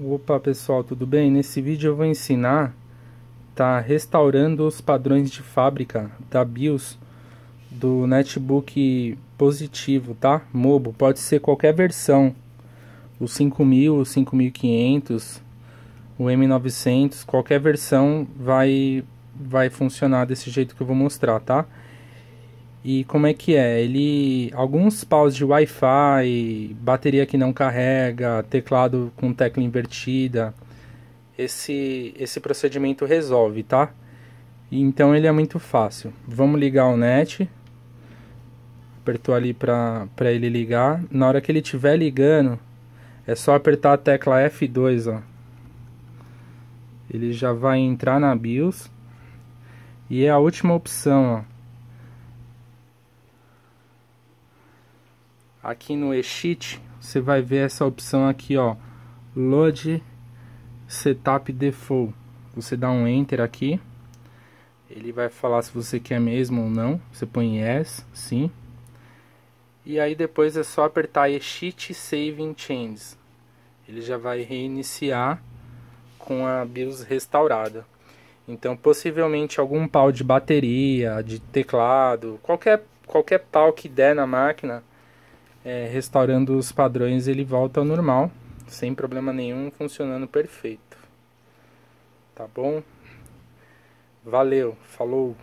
Opa pessoal, tudo bem? Nesse vídeo eu vou ensinar tá restaurando os padrões de fábrica da BIOS do netbook positivo, tá? Mobo, pode ser qualquer versão. O 5000, o 5500, o M900, qualquer versão vai vai funcionar desse jeito que eu vou mostrar, tá? E como é que é? Ele. Alguns paus de Wi-Fi, bateria que não carrega, teclado com tecla invertida. Esse, esse procedimento resolve, tá? Então ele é muito fácil. Vamos ligar o net. Apertou ali para ele ligar. Na hora que ele estiver ligando, é só apertar a tecla F2, ó. Ele já vai entrar na BIOS. E é a última opção, ó aqui no Exit, você vai ver essa opção aqui, ó, Load Setup Default. Você dá um Enter aqui, ele vai falar se você quer mesmo ou não, você põe Yes, sim. E aí depois é só apertar Exit Saving Changes. Ele já vai reiniciar com a BIOS restaurada. Então, possivelmente algum pau de bateria, de teclado, qualquer, qualquer pau que der na máquina, é, restaurando os padrões, ele volta ao normal, sem problema nenhum, funcionando perfeito. Tá bom? Valeu, falou!